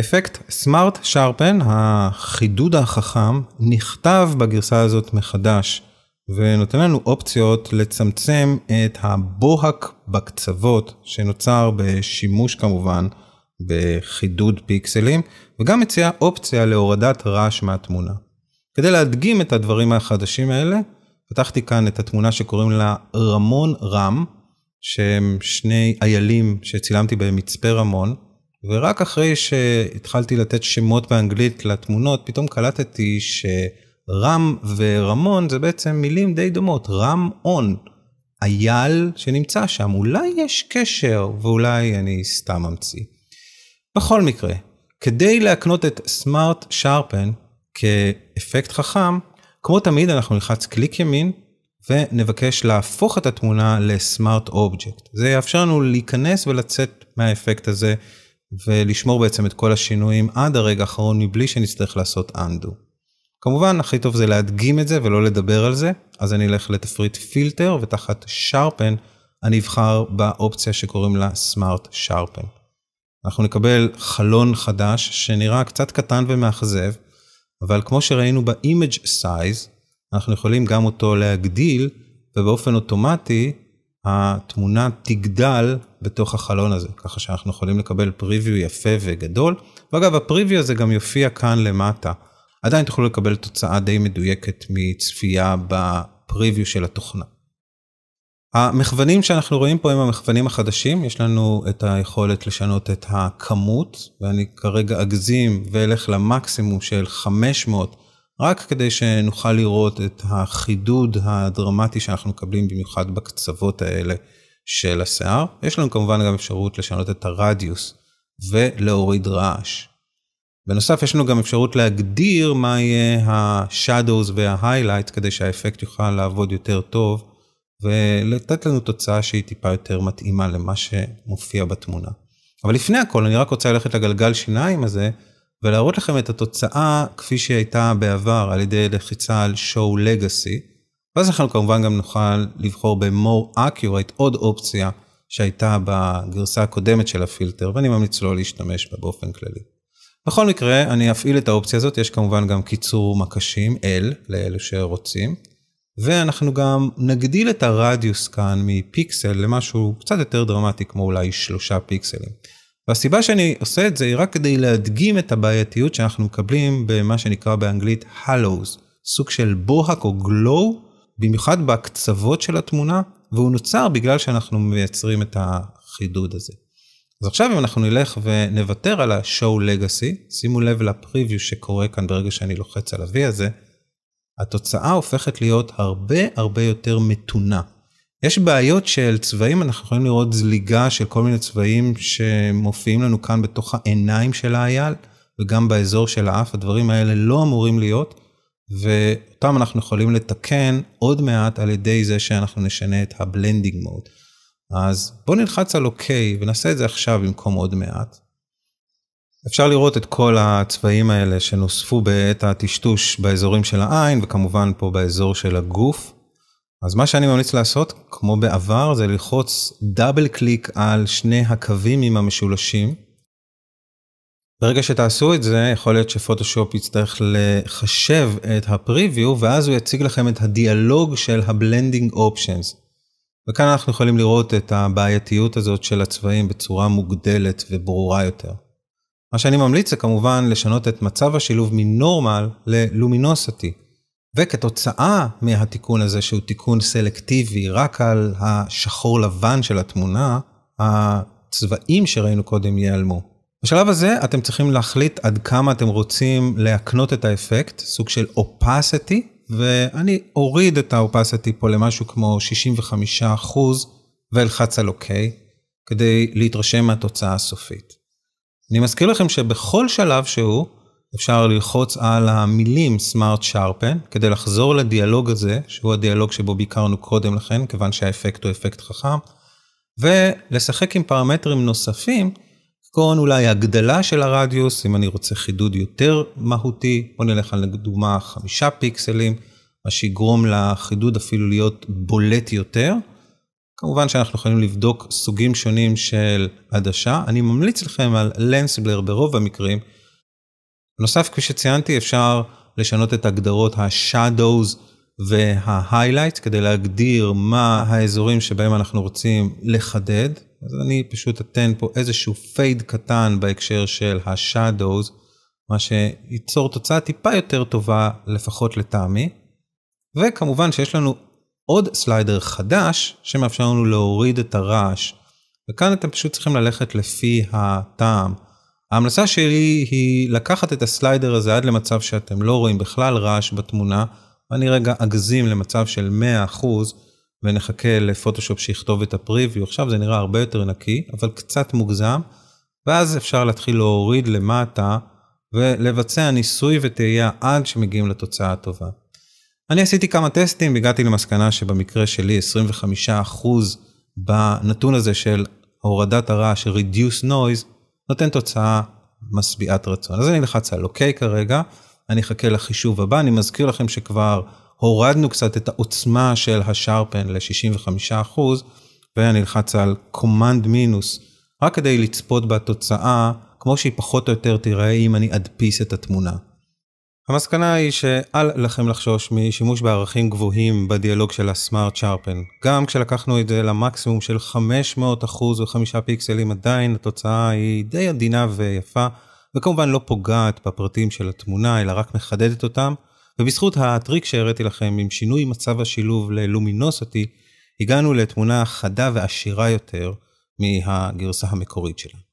אפקט סמארט שרפן, החידוד החכם, נכתב בגרסה הזאת מחדש, ונותן לנו אופציות לצמצם את הבוהק בקצוות שנוצר בשימוש כמובן בחידוד פיקסלים, וגם מציע אופציה להורדת רעש מהתמונה. כדי להדגים את הדברים החדשים האלה, פתחתי כאן את התמונה שקוראים לה רמון רם, שהם שני איילים שצילמתי במצפה רמון. ורק אחרי שהתחלתי לתת שמות באנגלית לתמונות, פתאום קלטתי שרם ורמון זה בעצם מילים די דומות, רם און, אייל שנמצא שם, אולי יש קשר ואולי אני סתם אמציא. בכל מקרה, כדי להקנות את סמארט שרפן כאפקט חכם, כמו תמיד אנחנו נלחץ קליק ימין ונבקש להפוך את התמונה לסמארט אובייקט. זה יאפשר לנו להיכנס ולצאת מהאפקט הזה ולשמור בעצם את כל השינויים עד הרגע האחרון מבלי שנצטרך לעשות undo. כמובן, הכי טוב זה להדגים את זה ולא לדבר על זה, אז אני אלך לתפריט פילטר ותחת שרפן אני אבחר באופציה שקוראים לה סמארט שרפן. אנחנו נקבל חלון חדש שנראה קצת קטן ומאכזב, אבל כמו שראינו ב-image size, אנחנו יכולים גם אותו להגדיל, ובאופן אוטומטי התמונה תגדל בתוך החלון הזה, ככה שאנחנו יכולים לקבל פריוויו יפה וגדול. ואגב, הפריוויו הזה גם יופיע כאן למטה. עדיין תוכלו לקבל תוצאה די מדויקת מצפייה בפריוויו של התוכנה. המכוונים שאנחנו רואים פה הם המכוונים החדשים, יש לנו את היכולת לשנות את הכמות, ואני כרגע אגזים ואלך למקסימום של 500 רק כדי שנוכל לראות את החידוד הדרמטי שאנחנו מקבלים, במיוחד בקצוות האלה של השיער. יש לנו כמובן גם אפשרות לשנות את הרדיוס ולהוריד רעש. בנוסף, יש לנו גם אפשרות להגדיר מה יהיה ה-shadows וה-highlight כדי שהאפקט יוכל לעבוד יותר טוב ולתת לנו תוצאה שהיא טיפה יותר מתאימה למה שמופיע בתמונה. אבל לפני הכל, אני רק רוצה ללכת לגלגל שיניים הזה ולהראות לכם את התוצאה כפי שהיא הייתה בעבר על ידי לחיצה על show legacy, ואז אנחנו כמובן גם נוכל לבחור ב-more accurate עוד אופציה שהייתה בגרסה הקודמת של הפילטר, ואני ממליץ לא להשתמש בה באופן כללי. בכל מקרה, אני אפעיל את האופציה הזאת, יש כמובן גם קיצור מקשים, L, לאלו שרוצים, ואנחנו גם נגדיל את הרדיוס כאן מפיקסל למשהו קצת יותר דרמטי, כמו אולי שלושה פיקסלים. והסיבה שאני עושה את זה היא רק כדי להדגים את הבעייתיות שאנחנו מקבלים במה שנקרא באנגלית Hallows, סוג של בוהק או גלו, במיוחד בקצוות של התמונה, והוא נוצר בגלל שאנחנו מייצרים את החידוד הזה. אז עכשיו אם אנחנו נלך ונוותר על ה-show legacy, שימו לב לפריוויו שקורה כאן ברגע שאני לוחץ על ה-V הזה, התוצאה הופכת להיות הרבה הרבה יותר מתונה. יש בעיות של צבעים, אנחנו יכולים לראות זליגה של כל מיני צבעים שמופיעים לנו כאן בתוך העיניים של האייל, וגם באזור של האף, הדברים האלה לא אמורים להיות, ואותם אנחנו יכולים לתקן עוד מעט על ידי זה שאנחנו נשנה את הבלנדינג מוד. אז בואו נלחץ על אוקיי ונעשה את זה עכשיו במקום עוד מעט. אפשר לראות את כל הצבעים האלה שנוספו בעת הטשטוש באזורים של העין וכמובן פה באזור של הגוף. אז מה שאני ממליץ לעשות, כמו בעבר, זה ללחוץ דאבל קליק על שני הקווים עם המשולשים. ברגע שתעשו את זה, יכול להיות שפוטושופ יצטרך לחשב את הפריוויו, ואז הוא יציג לכם את הדיאלוג של הבלנדינג אופשנס. וכאן אנחנו יכולים לראות את הבעייתיות הזאת של הצבעים בצורה מוגדלת וברורה יותר. מה שאני ממליץ זה כמובן לשנות את מצב השילוב מנורמל ללומינוסיטי. וכתוצאה מהתיקון הזה, שהוא תיקון סלקטיבי רק על השחור לבן של התמונה, הצבעים שראינו קודם ייעלמו. בשלב הזה אתם צריכים להחליט עד כמה אתם רוצים להקנות את האפקט, סוג של אופסיטי, ואני אוריד את האופסיטי פה למשהו כמו 65% ואלחץ על אוקיי, כדי להתרשם מהתוצאה הסופית. אני מזכיר לכם שבכל שלב שהוא, אפשר ללחוץ על המילים Smart Sharpen כדי לחזור לדיאלוג הזה, שהוא הדיאלוג שבו ביקרנו קודם לכן, כיוון שהאפקט הוא אפקט חכם, ולשחק עם פרמטרים נוספים, כגון אולי הגדלה של הרדיוס, אם אני רוצה חידוד יותר מהותי, בוא נלך על דוגמה חמישה פיקסלים, מה שיגרום לחידוד אפילו להיות בולט יותר. כמובן שאנחנו יכולים לבדוק סוגים שונים של עדשה. אני ממליץ לכם על לנסבלר ברוב המקרים, בנוסף, כפי שציינתי, אפשר לשנות את הגדרות ה-shadows וה-highlights כדי להגדיר מה האזורים שבהם אנחנו רוצים לחדד. אז אני פשוט אתן פה איזשהו פייד קטן בהקשר של ה-shadows, מה שייצור תוצאה טיפה יותר טובה, לפחות לטעמי. וכמובן שיש לנו עוד סליידר חדש שמאפשר לנו להוריד את הרעש. וכאן אתם פשוט צריכים ללכת לפי הטעם. ההמלצה שלי היא לקחת את הסליידר הזה עד למצב שאתם לא רואים בכלל רעש בתמונה, ואני רגע אגזים למצב של 100% ונחכה לפוטושופ שיכתוב את הפריוויו. עכשיו זה נראה הרבה יותר נקי, אבל קצת מוגזם, ואז אפשר להתחיל להוריד למטה ולבצע ניסוי וטעייה עד שמגיעים לתוצאה הטובה. אני עשיתי כמה טסטים והגעתי למסקנה שבמקרה שלי 25% בנתון הזה של הורדת הרעש, reduce noise, נותן תוצאה משביעת רצון. אז אני אלחץ על אוקיי כרגע, אני אחכה לחישוב הבא, אני מזכיר לכם שכבר הורדנו קצת את העוצמה של השארפן ל-65%, ואני אלחץ על קומנד מינוס, רק כדי לצפות בתוצאה, כמו שהיא פחות או יותר תיראה אם אני אדפיס את התמונה. המסקנה היא שאל לכם לחשוש משימוש בערכים גבוהים בדיאלוג של הסמארט שרפן. גם כשלקחנו את זה למקסימום של 500 אחוז 5 פיקסלים, עדיין התוצאה היא די עדינה ויפה, וכמובן לא פוגעת בפרטים של התמונה, אלא רק מחדדת אותם. ובזכות הטריק שהראיתי לכם עם שינוי מצב השילוב ללומינוסיטי, הגענו לתמונה חדה ועשירה יותר מהגרסה המקורית שלה.